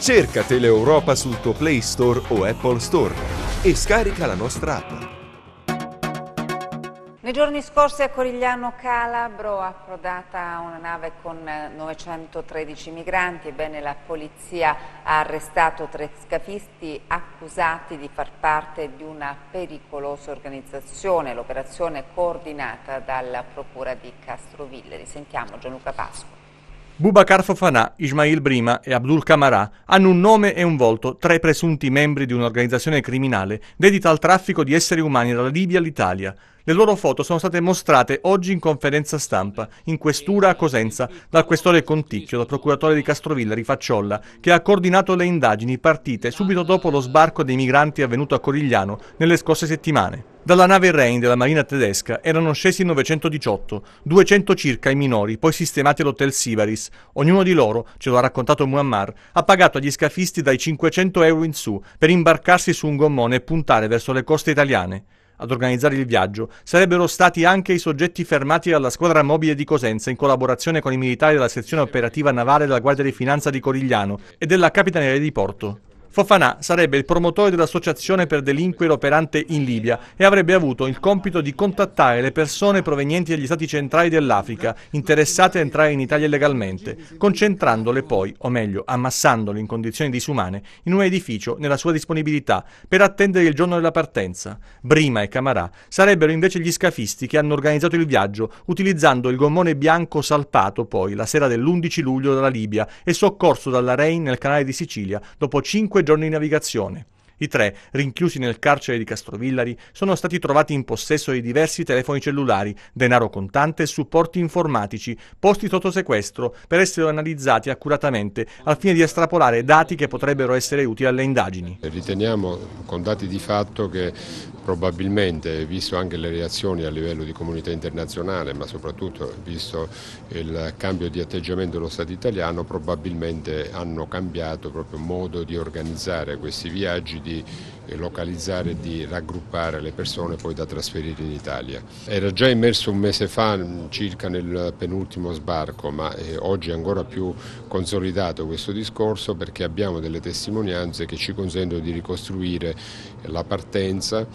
Cerca Teleeuropa sul tuo Play Store o Apple Store e scarica la nostra app. Nei giorni scorsi a Corigliano Calabro è approdata una nave con 913 eh, migranti, ebbene la polizia ha arrestato tre scafisti accusati di far parte di una pericolosa organizzazione, l'operazione coordinata dalla procura di Castroville. Risentiamo Gianluca Pasqua. Boubacar Fofanà, Ismail Brima e Abdul Kamarà hanno un nome e un volto tra i presunti membri di un'organizzazione criminale dedita al traffico di esseri umani dalla Libia all'Italia. Le loro foto sono state mostrate oggi in conferenza stampa, in questura a Cosenza, dal questore Conticchio, dal procuratore di Castrovilla Rifacciolla, che ha coordinato le indagini partite subito dopo lo sbarco dei migranti avvenuto a Corigliano nelle scorse settimane. Dalla nave Rhein della marina tedesca erano scesi 918, 200 circa i minori, poi sistemati all'hotel Sivaris. Ognuno di loro, ce lo ha raccontato Muammar, ha pagato agli scafisti dai 500 euro in su per imbarcarsi su un gommone e puntare verso le coste italiane. Ad organizzare il viaggio sarebbero stati anche i soggetti fermati dalla squadra mobile di Cosenza in collaborazione con i militari della sezione operativa navale della Guardia di Finanza di Corigliano e della Capitaneria di Porto. Fofanà sarebbe il promotore dell'associazione per delinquere operante in Libia e avrebbe avuto il compito di contattare le persone provenienti dagli stati centrali dell'Africa interessate a entrare in Italia legalmente, concentrandole poi, o meglio ammassandole in condizioni disumane, in un edificio nella sua disponibilità per attendere il giorno della partenza. Brima e Camarà sarebbero invece gli scafisti che hanno organizzato il viaggio utilizzando il gommone bianco salpato poi la sera dell'11 luglio dalla Libia e soccorso dalla Rein nel canale di Sicilia dopo cinque giorni giorni di navigazione. I tre, rinchiusi nel carcere di Castrovillari, sono stati trovati in possesso di diversi telefoni cellulari, denaro contante e supporti informatici, posti sotto sequestro per essere analizzati accuratamente al fine di estrapolare dati che potrebbero essere utili alle indagini. Riteniamo con dati di fatto che probabilmente, visto anche le reazioni a livello di comunità internazionale, ma soprattutto visto il cambio di atteggiamento dello Stato italiano, probabilmente hanno cambiato proprio modo di organizzare questi viaggi di eh, localizzare e di raggruppare le persone poi da trasferire in Italia. Era già immerso un mese fa mm, circa nel penultimo sbarco, ma eh, oggi è ancora più consolidato questo discorso perché abbiamo delle testimonianze che ci consentono di ricostruire la partenza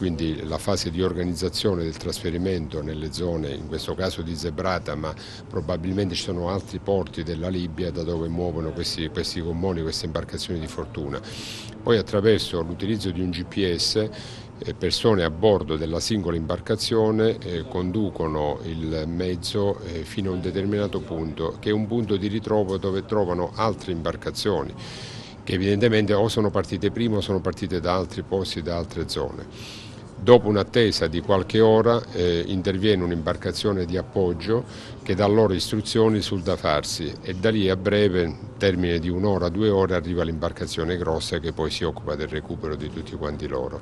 quindi la fase di organizzazione del trasferimento nelle zone, in questo caso di Zebrata, ma probabilmente ci sono altri porti della Libia da dove muovono questi, questi gommoni, queste imbarcazioni di fortuna. Poi attraverso l'utilizzo di un GPS eh, persone a bordo della singola imbarcazione eh, conducono il mezzo eh, fino a un determinato punto che è un punto di ritrovo dove trovano altre imbarcazioni che evidentemente o sono partite prima o sono partite da altri posti, da altre zone. Dopo un'attesa di qualche ora eh, interviene un'imbarcazione di appoggio che dà loro istruzioni sul da farsi e da lì a breve, termine di un'ora, due ore, arriva l'imbarcazione grossa che poi si occupa del recupero di tutti quanti loro.